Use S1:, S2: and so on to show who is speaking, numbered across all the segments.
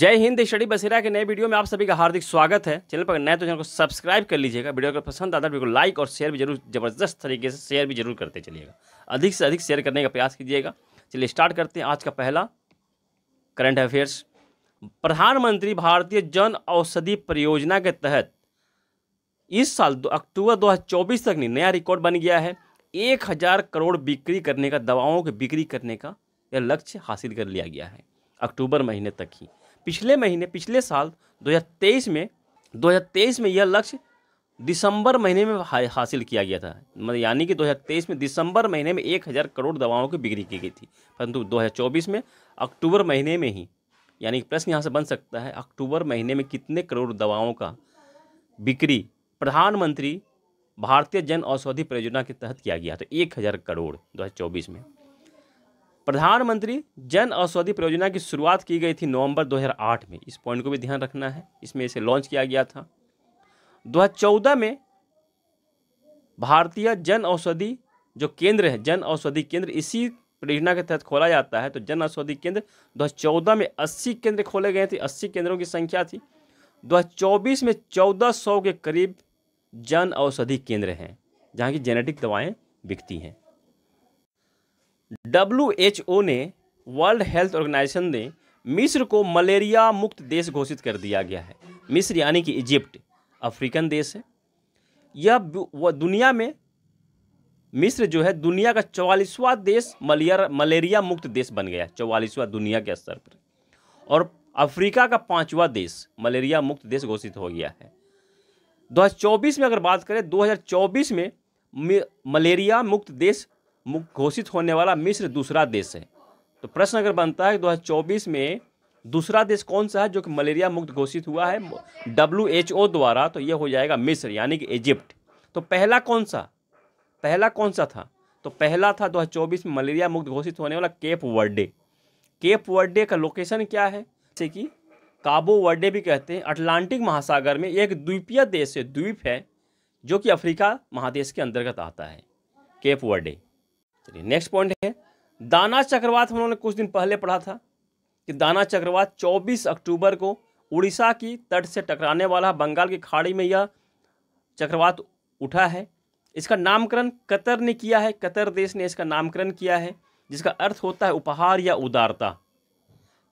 S1: जय हिंद स्टडी बसेरा के नए वीडियो में आप सभी का हार्दिक स्वागत है चैनल पर नए तो चैनल को सब्सक्राइब कर लीजिएगा वीडियो अगर पसंद आता है तो वीडियो को लाइक और शेयर भी जरूर जबरदस्त तरीके से शेयर भी जरूर करते चलिएगा अधिक से अधिक शेयर करने का प्रयास कीजिएगा चलिए स्टार्ट करते हैं आज का पहला करंट अफेयर्स प्रधानमंत्री भारतीय जन औषधि परियोजना के तहत इस साल अक्टूबर दो तक नया रिकॉर्ड बन गया है एक हज़ार करोड़ बिक्री करने का दवाओं की बिक्री करने का यह लक्ष्य हासिल कर लिया गया है अक्टूबर महीने तक ही पिछले महीने पिछले साल 2023 में 2023 में यह लक्ष्य दिसंबर महीने में हासिल किया गया था मतलब यानी कि 2023 में दिसंबर महीने में एक हज़ार करोड़ दवाओं की बिक्री की गई थी परंतु 2024 में अक्टूबर महीने में ही यानी कि प्रश्न यहाँ से बन सकता है अक्टूबर महीने में कितने करोड़ दवाओं का बिक्री प्रधानमंत्री भारतीय जन औषधि परियोजना के तहत किया गया तो एक हज़ार करोड़ दो में प्रधानमंत्री जन औषधि परियोजना की शुरुआत की गई थी नवंबर 2008 में इस पॉइंट को भी ध्यान रखना है इसमें इसे लॉन्च किया गया था 2014 में भारतीय जन औषधि जो केंद्र है जन औषधि केंद्र इसी परियोजना के तहत खोला जाता है तो जन औषधि केंद्र 2014 में 80 केंद्र खोले गए थे 80 केंद्रों की संख्या थी 2024 में 1400 के करीब जन औषधि केंद्र हैं जहाँ की जेनेटिक दवाएँ बिकती हैं डब्ल्यू एच ओ ने वर्ल्ड हेल्थ ऑर्गेनाइजेशन ने मिस्र को मलेरिया मुक्त देश घोषित कर दिया गया है मिस्र यानी कि इजिप्ट अफ्रीकन देश है यह दुनिया में मिस्र जो है दुनिया का चौवालीसवा देश मलेरिया मलेरिया मुक्त देश बन गया है चौवालीसवा दुनिया के स्तर पर और अफ्रीका का पांचवा देश मलेरिया मुक्त देश घोषित हो गया है 2024 में अगर बात करें 2024 में मलेरिया मुक्त देश घोषित होने वाला मिस्र दूसरा देश है तो प्रश्न अगर बनता है 2024 में दूसरा देश कौन सा है जो कि मलेरिया मुक्त घोषित हुआ है डब्ल्यू द्वारा तो यह हो जाएगा मिस्र यानी कि इजिप्ट तो पहला कौन सा पहला कौन सा था तो पहला था 2024 में मलेरिया मुक्त घोषित होने वाला केप वर्डे केप वर्डे का लोकेशन क्या है जैसे कि काबो वर्डे भी कहते हैं अटलांटिक महासागर में एक द्वीपीय देश है द्वीप है जो कि अफ्रीका महादेश के अंतर्गत आता है केप वर्डे चलिए नेक्स्ट पॉइंट है दाना चक्रवात हम लोगों ने कुछ दिन पहले पढ़ा था कि दाना चक्रवात 24 अक्टूबर को उड़ीसा की तट से टकराने वाला बंगाल की खाड़ी में यह चक्रवात उठा है इसका नामकरण कतर ने किया है कतर देश ने इसका नामकरण किया है जिसका अर्थ होता है उपहार या उदारता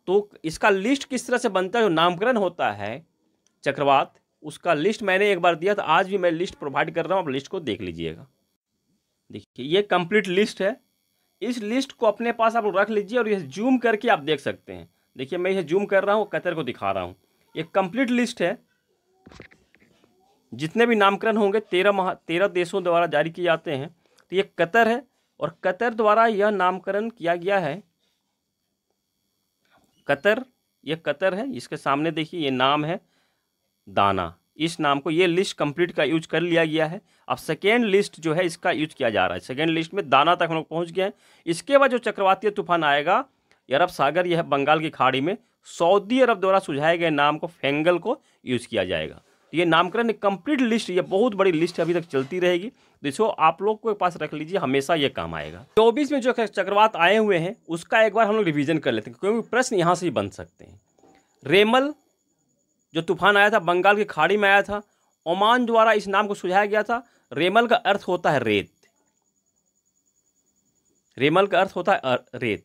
S1: तो इसका लिस्ट किस तरह से बनता है जो नामकरण होता है चक्रवात उसका लिस्ट मैंने एक बार दिया था आज भी मैं लिस्ट प्रोवाइड कर रहा हूँ आप लिस्ट को देख लीजिएगा देखिए ये कंप्लीट लिस्ट है इस लिस्ट को अपने पास आप रख लीजिए और ये जूम करके आप देख सकते हैं देखिए मैं ये जूम कर रहा हूँ कतर को दिखा रहा हूँ ये कंप्लीट लिस्ट है जितने भी नामकरण होंगे तेरह महा तेरह देशों द्वारा जारी किए जाते हैं तो ये कतर है और कतर द्वारा यह नामकरण किया गया है कतर यह कतर है इसके सामने देखिए ये नाम है दाना इस नाम को ये लिस्ट कंप्लीट का यूज कर लिया गया है अब सेकेंड लिस्ट जो है इसका यूज किया जा रहा है सेकेंड लिस्ट में दाना तक हम लोग पहुँच गए हैं इसके बाद जो चक्रवातीय तूफान आएगा अरब सागर यह बंगाल की खाड़ी में सऊदी अरब द्वारा सुझाए गए नाम को फेंगल को यूज़ किया जाएगा तो ये नामकरण कंप्लीट लिस्ट ये बहुत बड़ी लिस्ट अभी तक चलती रहेगी देखो तो आप लोग को पास रख लीजिए हमेशा ये काम आएगा चौबीस में जो चक्रवात आए हुए हैं उसका एक बार हम लोग रिविजन कर लेते हैं क्योंकि प्रश्न यहाँ से ही बन सकते हैं रेमल जो तूफान आया था बंगाल की खाड़ी में आया था ओमान द्वारा इस नाम को सुझाया गया था रेमल का अर्थ होता है रेत रेमल का अर्थ होता है रेत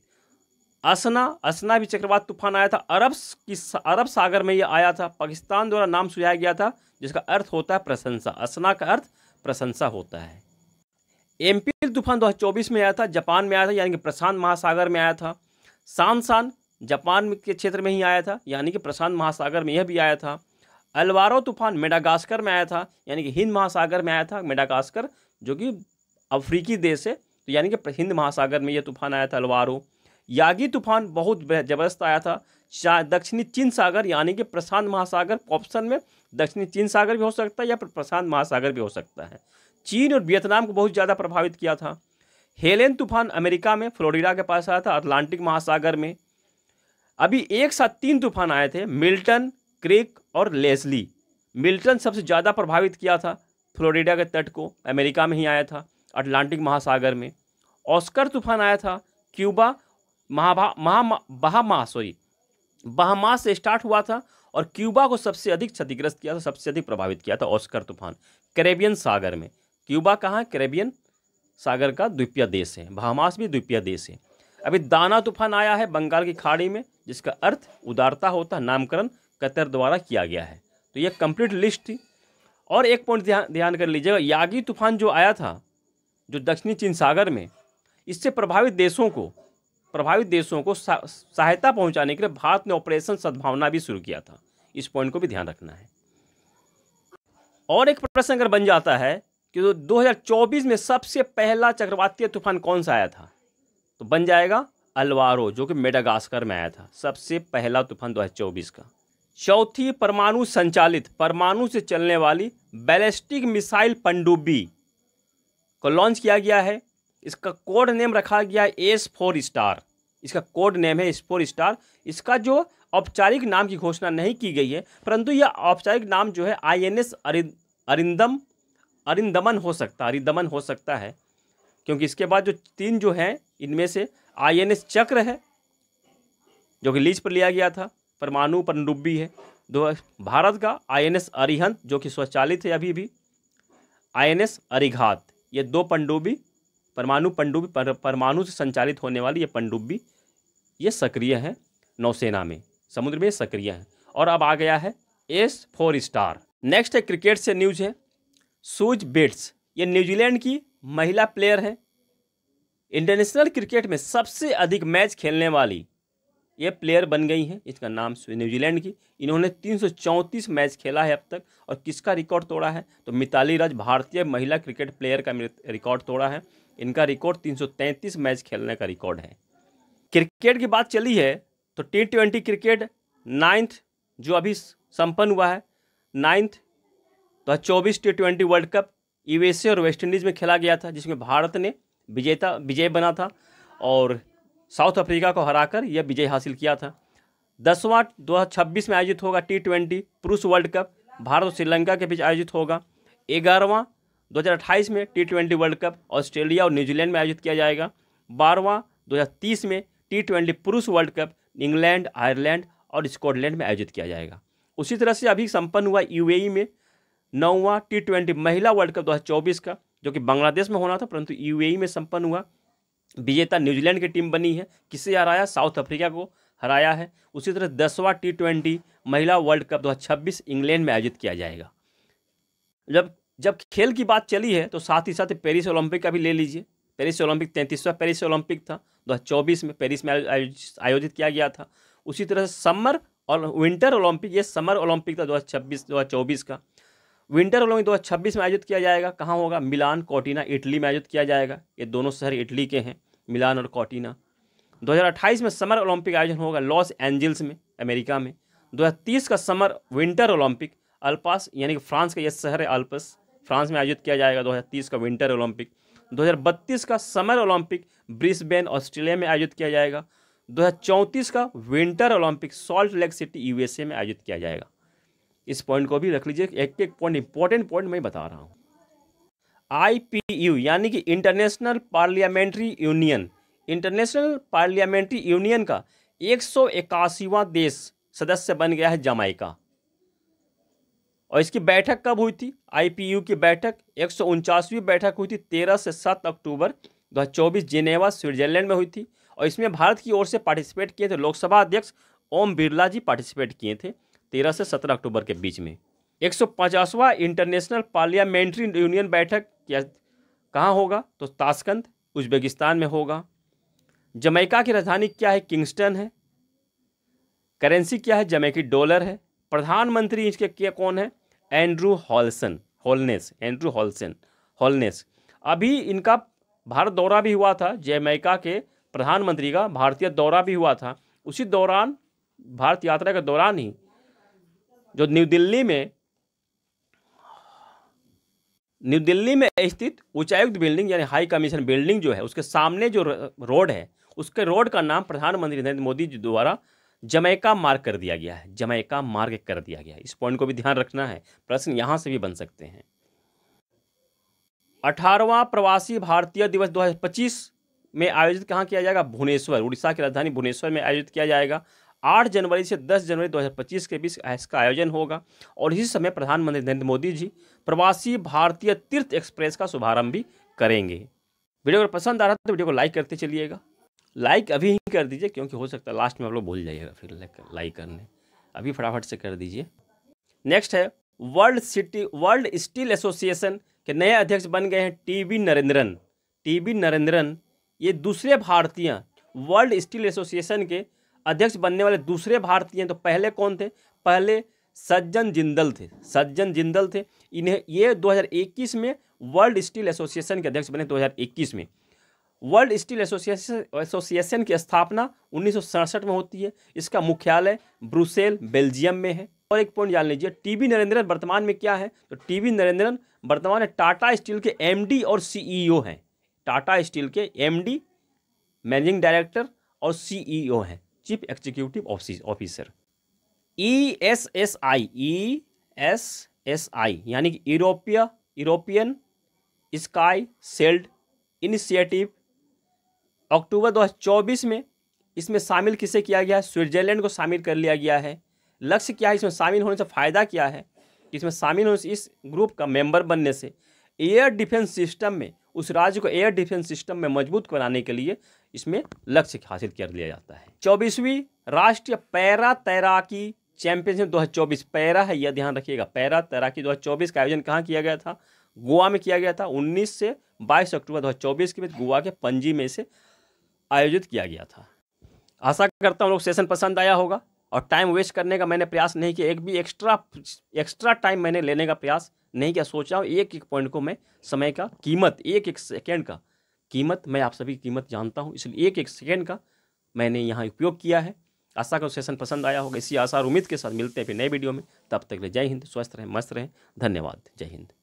S1: असना असना भी चक्रवात तूफान आया था अरब की अरब सागर में यह आया था पाकिस्तान द्वारा नाम सुझाया गया था जिसका अर्थ होता है प्रशंसा असना का अर्थ प्रशंसा होता है एमपी तूफान 2024 में आया था जापान में आया था यानी कि प्रशांत महासागर में आया था सान जापान के क्षेत्र में ही आया था यानी कि प्रशांत महासागर में यह भी आया था अलवारो तूफान मेडागास्कर में आया था यानी कि हिंद महासागर में आया था मेडागास्कर जो कि अफ्रीकी देश है तो यानी कि हिंद महासागर में यह तूफान आया था अलवारो यागी तूफान बहुत जबरदस्त आया था दक्षिणी चीन सागर यानी कि प्रशांत महासागर ऑप्शन में दक्षिणी चीन सागर भी हो सकता है या फिर प्रशांत महासागर भी हो सकता है चीन और वियतनाम को बहुत ज़्यादा प्रभावित किया था हेलेन तूफान अमेरिका में फ्लोरिडा के पास आया था अटलांटिक महासागर में अभी एक साथ तीन तूफान आए थे मिल्टन क्रिक और लेसली मिल्टन सबसे ज़्यादा प्रभावित किया था फ्लोरिडा के तट को अमेरिका में ही आया था अटलांटिक महासागर में ऑस्कर तूफान आया था क्यूबा महाभा महा बहामा सॉरी बहामास से स्टार्ट हुआ था और क्यूबा को सबसे अधिक क्षतिग्रस्त किया था सबसे अधिक प्रभावित किया था ऑस्कर तूफान कैरेबियन सागर में क्यूबा कहाँ कैरेबियन सागर का द्वीपीय देश है बहामास भी द्वीपीय देश है अभी दाना तूफान आया है बंगाल की खाड़ी में जिसका अर्थ उदारता होता नामकरण कतर द्वारा किया गया है तो यह कंप्लीट लिस्ट थी और एक पॉइंट ध्यान ध्यान कर लीजिएगा यागी तूफान जो आया था जो दक्षिणी चीन सागर में इससे प्रभावित देशों को प्रभावित देशों को सहायता पहुंचाने के लिए भारत ने ऑपरेशन सद्भावना भी शुरू किया था इस पॉइंट को भी ध्यान रखना है और एक प्रश्न अगर बन जाता है कि दो तो हजार में सबसे पहला चक्रवातीय तूफान कौन सा आया था तो बन जाएगा अलवारो जो कि मेडागास्कर में आया था सबसे पहला तूफान दो का चौथी परमाणु संचालित परमाणु से चलने वाली बैलिस्टिक मिसाइल पनडुब्बी को लॉन्च किया गया है इसका कोड नेम रखा गया है एस फोर स्टार इसका कोड नेम है एस फोर स्टार इसका जो औपचारिक नाम की घोषणा नहीं की गई है परंतु यह औपचारिक नाम जो है I N S Arindam Aridhaman हो सकता है अरिंदमन हो सकता है क्योंकि इसके बाद जो तीन जो हैं इनमें से आईएनएस चक्र है जो कि लीज पर लिया गया था परमाणु पनडुब्बी है दो भारत का आईएनएस अरिहंत जो कि स्वचालित है अभी भी आईएनएस अरिघात ये दो पनडुब्बी परमाणु पनडुब्बी पर, परमाणु से संचालित होने वाली ये पनडुब्बी ये सक्रिय हैं नौसेना में समुद्र में सक्रिय हैं और अब आ गया है एस फोर स्टार नेक्स्ट है क्रिकेट से न्यूज है सूज बेट्स ये न्यूजीलैंड की महिला प्लेयर हैं इंटरनेशनल क्रिकेट में सबसे अधिक मैच खेलने वाली ये प्लेयर बन गई हैं इसका नाम न्यूजीलैंड की इन्होंने 334 मैच खेला है अब तक और किसका रिकॉर्ड तोड़ा है तो मिताली राज भारतीय महिला क्रिकेट प्लेयर का रिकॉर्ड तोड़ा है इनका रिकॉर्ड 333 मैच खेलने का रिकॉर्ड है क्रिकेट की बात चली है तो टी ट्वेंटी क्रिकेट नाइन्थ जो अभी संपन्न हुआ है नाइन्थ दो तो चौबीस T twenty world cup USA और वेस्टइंडीज़ में खेला गया था जिसमें भारत ने विजेता विजय बना था और साउथ अफ्रीका को हराकर यह विजय हासिल किया था दसवां दो छब्बीस में आयोजित होगा टी ट्वेंटी पुरुष वर्ल्ड कप भारत और श्रीलंका के बीच आयोजित होगा ग्यारहवां 2028 में T twenty world cup Australia और न्यूजीलैंड में आयोजित किया जाएगा बारहवां 2030 में टी ट्वेंटी पुरुष वर्ल्ड कप इंग्लैंड आयरलैंड और स्कॉटलैंड में आयोजित किया जाएगा उसी तरह से अभी संपन्न हुआ यूएई में नौवां टी ट्वेंटी महिला वर्ल्ड कप 2024 का जो कि बांग्लादेश में होना था परंतु यूएई e में संपन्न हुआ विजेता न्यूजीलैंड की टीम बनी है किसे हराया साउथ अफ्रीका को हराया है उसी तरह दसवां टी ट्वेंटी महिला वर्ल्ड कप दो इंग्लैंड में आयोजित किया जाएगा जब जब खेल की बात चली है तो साथ ही साथ पेरिस ओलंपिक का भी ले लीजिए पेरिस ओलंपिक तैंतीसवां पेरिस ओलंपिक था चौबीस में पेरिस में आयोजित किया गया था उसी तरह समर और विंटर ओलंपिक ये समर ओलंपिक था हज़ार चौबीस का विंटर ओलंपिक छब्बीस में आयोजित किया जाएगा कहाँ होगा मिलान कॉटीना इटली में आयोजित किया जाएगा ये दोनों शहर इटली के हैं मिलान और हज़ार 2028 में समर ओलंपिक आयोजन होगा लॉस एंजल्स में अमेरिका में 2030 का समर विंटर ओलंपिक अल्पास यानी कि फ्रांस का यह शहर है अल्पस फ्रांस में आयोजित किया जाएगा 2030 का विंटर ओलंपिक 2032 का समर ओलंपिक ब्रिस्बेन ऑस्ट्रेलिया में आयोजित किया जाएगा चौंतीस का winter Olympic Salt Lake City USA में आयोजित किया जाएगा इस पॉइंट को भी रख लीजिए एक एक पॉइंट इंपॉर्टेंट पॉइंट मैं बता रहा हूँ आईपीयू यानी कि International Parliamentary Union International Parliamentary Union का एक सौ इक्यासीवां देश सदस्य बन गया है जमाइका और इसकी बैठक कब हुई थी आईपीयू की बैठक एक सौ उनचासवीं बैठक हुई थी तेरह से सात अक्टूबर 2024 जिनेवा स्विट्जरलैंड में हुई थी और इसमें भारत की ओर से पार्टिसिपेट किए थे लोकसभा अध्यक्ष ओम बिरला जी पार्टिसिपेट किए थे तेरह से सत्रह अक्टूबर के बीच में एक सौ पचासवा इंटरनेशनल पार्लियामेंट्री यूनियन बैठक क्या कहाँ होगा तो ताशकंद उज्बेकिस्तान में होगा जमैका की राजधानी क्या है किंगस्टन है करेंसी क्या है जमैकी डॉलर है प्रधानमंत्री इसके क्या कौन है एंड्रू हॉलसन हॉलनेस एंड्रू हॉलसन हॉलनेस अभी इनका भारत दौरा भी हुआ था जमैका के प्रधानमंत्री का भारतीय दौरा भी हुआ था उसी दौरान भारत यात्रा के दौरान ही जो न्यू दिल्ली में न्यू दिल्ली में स्थित उच्चायुक्त बिल्डिंग यानी हाई कमीशन बिल्डिंग जो है उसके सामने जो रोड है उसके रोड का नाम प्रधानमंत्री नरेंद्र मोदी जी द्वारा जमैका मार्ग कर दिया गया है जमैका मार्ग कर दिया गया है इस पॉइंट को भी ध्यान रखना है प्रश्न यहाँ से भी बन सकते हैं अठारहवां प्रवासी भारतीय दिवस 2025 में आयोजित कहाँ किया जाएगा भुवनेश्वर उड़ीसा की राजधानी भुवनेश्वर में आयोजित किया जाएगा 8 जनवरी से 10 जनवरी 2025 के बीच इसका आयोजन होगा और इसी समय प्रधानमंत्री नरेंद्र मोदी जी प्रवासी भारतीय तीर्थ एक्सप्रेस का शुभारंभ भी करेंगे वीडियो अगर पसंद आ रहा है तो वीडियो को लाइक करते चलिएगा लाइक अभी ही कर दीजिए क्योंकि हो सकता है लास्ट में आप लोग भूल जाइएगा फिर लाइक करने अभी फटाफट से कर दीजिए नेक्स्ट है world city World Steel Association के नए अध्यक्ष बन गए हैं T V Narendran T V Narendran ये दूसरे भारतीय वर्ल्ड स्टील एसोसिएशन के अध्यक्ष बनने वाले दूसरे भारतीय हैं तो पहले कौन थे पहले सज्जन जिंदल थे सज्जन जिंदल थे इन्हें ये 2021 में वर्ल्ड स्टील एसोसिएशन के अध्यक्ष बने 2021 में वर्ल्ड स्टील एसोसिएशन एसोसिएशन की स्थापना उन्नीस में होती है इसका मुख्यालय ब्रुसेल बेल्जियम में है और एक पॉइंट जान लीजिए टीवी नरेंद्रन वर्तमान में क्या है तो टीवी नरेंद्रन वर्तमान में टाटा स्टील के एमडी और सीईओ e हैं टाटा स्टील के एमडी मैनेजिंग डायरेक्टर और सीईओ e हैं chief executive officer E S S I E S S I यानी कि Europia European Sky Shield Initiative October 2024 में इसमें शामिल किसे किया गया है स्विट्जरलैंड को शामिल कर लिया गया है लक्ष्य क्या है इसमें शामिल होने से फ़ायदा क्या है इसमें शामिल होने से इस ग्रुप का मेंबर बनने से एयर डिफेंस सिस्टम में उस राज्य को एयर डिफेंस सिस्टम में मजबूत बनाने के लिए इसमें लक्ष्य हासिल कर लिया जाता है चौबीसवीं राष्ट्रीय पैरा तैराकी चैंपियनशिप 2024 पैरा है यह ध्यान रखिएगा पैरा तैराकी 2024 का आयोजन कहाँ किया गया था गोवा में किया गया था 19 से 22 अक्टूबर 2024 के बीच गोवा के पंजी में से आयोजित किया गया था आशा करता हूँ लोग सेशन पसंद आया होगा और टाइम वेस्ट करने का मैंने प्रयास नहीं किया एक भी एक्स्ट्रा एक्स्ट्रा टाइम मैंने लेने का प्रयास नहीं किया सोचा हूँ एक एक पॉइंट को मैं समय का कीमत एक एक सेकेंड का कीमत मैं आप सभी कीमत जानता हूँ इसलिए एक एक सेकेंड का मैंने यहाँ उपयोग किया है आशा का सेशन पसंद आया होगा इसी आशा और उम्मीद के साथ मिलते हैं फिर नए वीडियो में तब तक ले जय हिंद स्वस्थ रहें मस्त रहें धन्यवाद जय हिंद